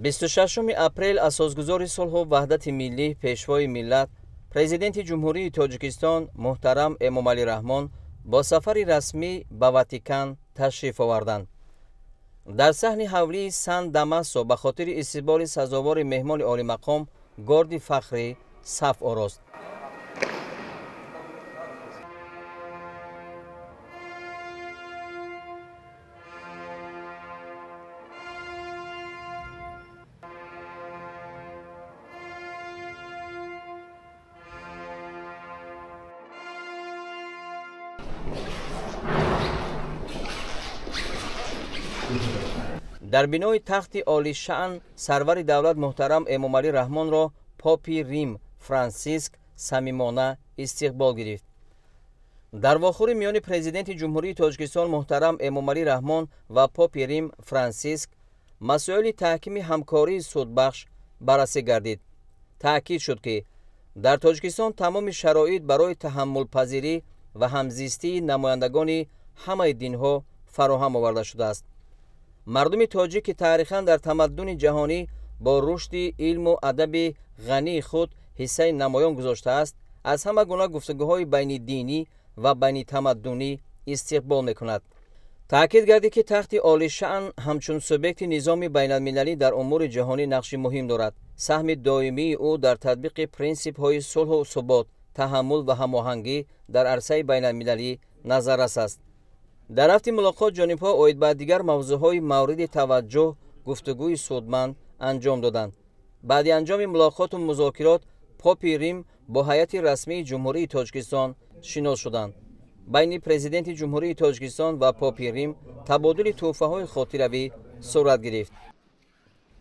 26 апрел аз созгузори сулҳу ваҳдати миллӣ пешвои миллат президенти ҷумҳурии тоҷикистон муҳтарам эмомалӣ раҳмон бо сафари расмӣ ба ватикан ташриф оварданд дар саҳни ҳавлии сан дамасо ба хотири истиқболи сазовори меҳмони олимақом горди фахрӣ саф орост дар бинои тахти олишаън сарвари давлат муҳтарам эмомалӣ раҳмонро попи рим франсиск самимона истиқбол гирифт дар вохӯрӣ миёни президенти ҷумҳурии тоҷикистон муҳтарам эмомалӣ раҳмон ва попи рим франсиск масоили таҳкими ҳамкории судбахш баррасӣ гардид таъкид шуд ки дар тоҷикистон тамоми шароит барои таҳаммулпазирӣ و همزیستی نمایندگان همه دینها فراهم آورده شده است مردم تاجیک تاریخا در تمدن جهانی با رشد علم و ادب غنی خود حصه نمایان گذاشته است از همه گونه گفتگوهای بین دینی و بین تمدنی استقبال میکند تأکید گردی که تخت عالی همچون سوبکت نظام بین المللی در امور جهانی نقش مهم دارد سهم دائمی او در تطبیق پرینسیپ های صلح و ثبات تحمل و هماهنگی در عرصه بین المللی نظر است. در رفت ملاقات جانب ها اوید بعد دیگر موضوع های مورد توجه گفتگوی سودمند انجام دادند. بعد انجام ملاقات و مذاکرات پاپی ریم با هیئت رسمی جمهوری تاجکستان شنا شدند. بین پریزیدنت جمهوری تاجکستان و پاپی ریم تبادل توفه های روی صورت گرفت.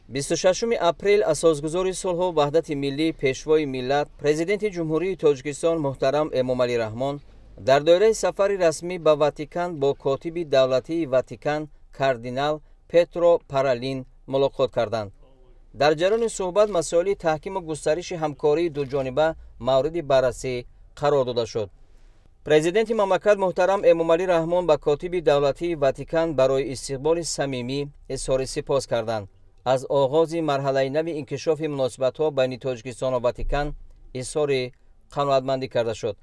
26 апрел асосгузори сулҳу ваҳдати миллӣ пешвои миллат президенти ҷумҳурии тоҷикистон муҳтарам эмомалӣ раҳмон дар доираи сафари расмӣ ба ватикан бо котиби давлатии ватикан кардинал петро паралин мулоқот карданд дар ҷараёни суҳбат масоили таҳкиму густариши ҳамкории дуҷониба мавриди баррасӣ қарор дода шуд президенти мамлакат муҳтарам эмомалӣ раҳмон ба котиби давлатии ватикан барои истиқболи самимӣ изҳори сипос карданд аз оғози марҳалаи нави инкишофи муносибатҳо байни тоҷикистону ватикан изҳори қаноатмандӣ карда шуд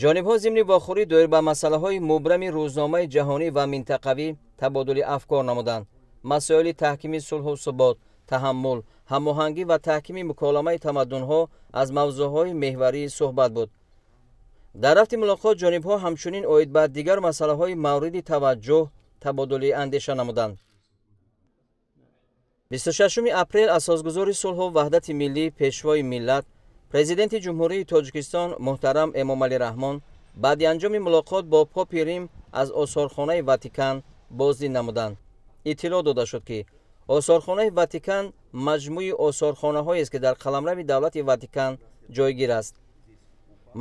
ҷонибҳо зимни вохӯрӣ доир ба масъалаҳои мубрами рӯзномаи ҷаҳонӣ ва минтақавӣ табодули афкор намуданд масоили таҳкими сулҳу субот таҳаммул ҳамоҳангӣ ва таҳкими муколамаи тамаддунҳо аз мавзӯъҳои меҳварии суҳбат буд дар рафти мулоқот ҷонибҳо ҳамчунин оид ба дигар масъалаҳои мавриди таваҷҷӯҳ табодули андеша намуданд 26 апрел аз созгузори сулҳу ваҳдати миллии пешвои миллат президенти ҷумҳурии тоҷикистон муҳтарам эмомалӣ раҳмон баъди анҷоми мулоқот бо попи рим аз осорхонаи ватикан боздид намуданд иттилоъ дода шуд ки осорхонаи ватикан маҷмӯи осорхонаҳоест ки дар қаламрави давлати ватикан ҷойгир аст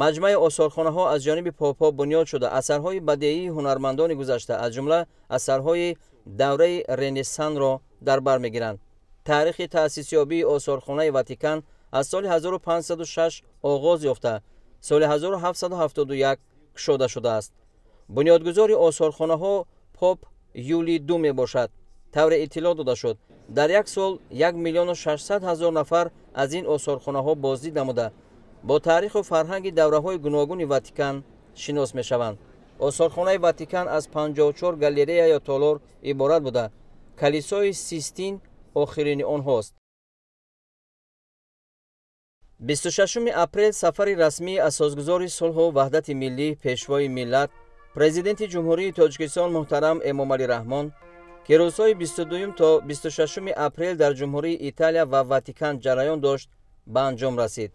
маҷмӯи осорхонаҳо аз ҷониби попҳо бунёд шуда асарҳои бадеии ҳунармандони гузашта аз ҷумла асарҳои давраи ренессанро در بر میگیرند تاریخ تاسیسیابی آثارخانه واتیکان از سال 1506 آغاز یافته سال 1771 شده شده است بنیادگذاری آثارخانه ها پاپ یولی دو می باشد طور اطلاع داده شد در یک سال یک میلیون و 600 هزار نفر از این آثارخانه ها بازدید نموده با تاریخ و فرهنگ دوره های گوناگون واتیکان شناس می شوند آثارخانه واتیکان از 54 گالری یا تالار عبارت بوده калисои систин охирини онҳост 26 апрел сафари расмии асосгузори сулҳу ваҳдати милли пешвои миллат президенти ҷумҳурии тоҷикистон муҳтарам эмомалӣ раҳмон ки рӯзҳои 22 то 26 апрел дар ҷумҳурии италия ва ватикан ҷараён дошт ба анҷом расид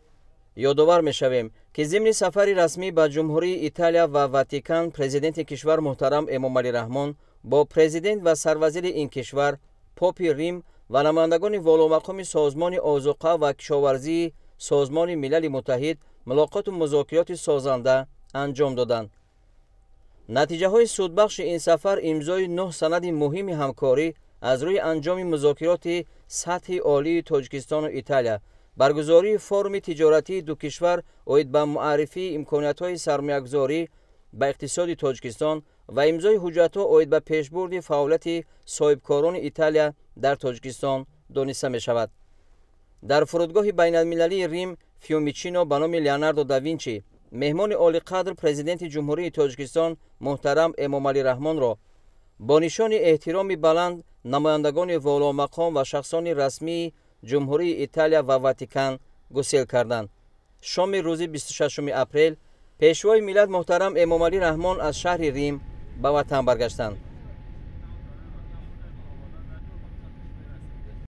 ёдовар мешавем ки зимни сафари расмӣ ба ҷумҳурии италия ва ватикан президенти кишвар муҳтарам эмомалӣ раҳмон бо президент ва сарвазири ин кишвар попи рим ва намояндагони воломақоми созмони озуқа ва кишоварзии созмони милали муттаҳид мулоқоту музокироти созанда анҷом доданд натиҷаҳои судбахши ин сафар имзои нӯҳ санади муҳими ҳамкорӣ аз рӯи анҷоми музокироти сатҳи олии тоҷикистону италия баргузории форуми тиҷоратии ду кишвар оид ба муаррифии имкониятҳои сармоягузорӣ ба иқтисоди тоҷикистон ва имзои ҳуҷҷатҳо оид ба пешбурди фаъолияти соҳибкорони италия дар тоҷикистон дониста мешавад дар фурудгоҳи байналмилалии рим фиомичино ба номи леонардо давинчи меҳмони олиқадр президенти ҷумҳурии тоҷикистон муҳтарам эмомалӣ раҳмонро бо нишони эҳтироми баланд намояндагони воломақом ва шахсони расмии ҷумҳурии италия ва ватикан гусел карданд шоми рӯзи 26 апрел пешвои миллат муҳтарам эмомалӣ раҳмон аз шаҳри рим ба ватан баргаштанд